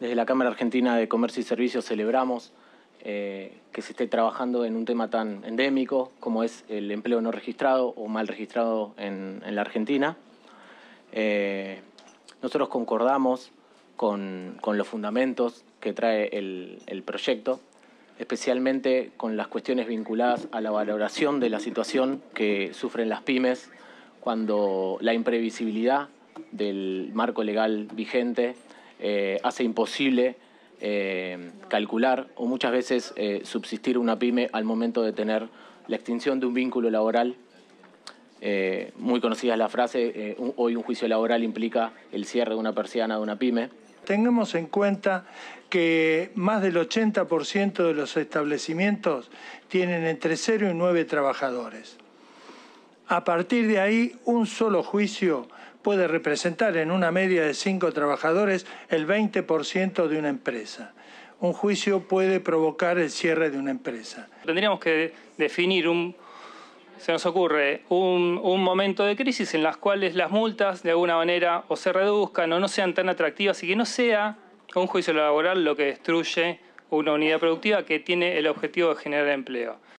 Desde la Cámara Argentina de Comercio y Servicios celebramos eh, que se esté trabajando en un tema tan endémico como es el empleo no registrado o mal registrado en, la Argentina. Eh, nosotros concordamos con, los fundamentos que trae el, el proyecto, especialmente con las cuestiones vinculadas a la valoración de la situación que sufren las pymes cuando la imprevisibilidad del marco legal vigente eh, hace imposible eh, calcular o muchas veces eh, subsistir una pyme al momento de tener la extinción de un vínculo laboral. muy conocida es la frase, hoy un juicio laboral implica el cierre de una persiana de una pyme. Tengamos en cuenta que más del 80% de los establecimientos tienen entre 0 y 9 trabajadores. A partir de ahí, un solo juicio puede representar en una media de cinco trabajadores el 20% de una empresa. Un juicio puede provocar el cierre de una empresa. Tendríamos que definir un, se nos ocurre un, momento de crisis en las cuales las multas de alguna manera o se reduzcan o no sean tan atractivas y que no sea un juicio laboral lo que destruye una unidad productiva que tiene el objetivo de generar empleo.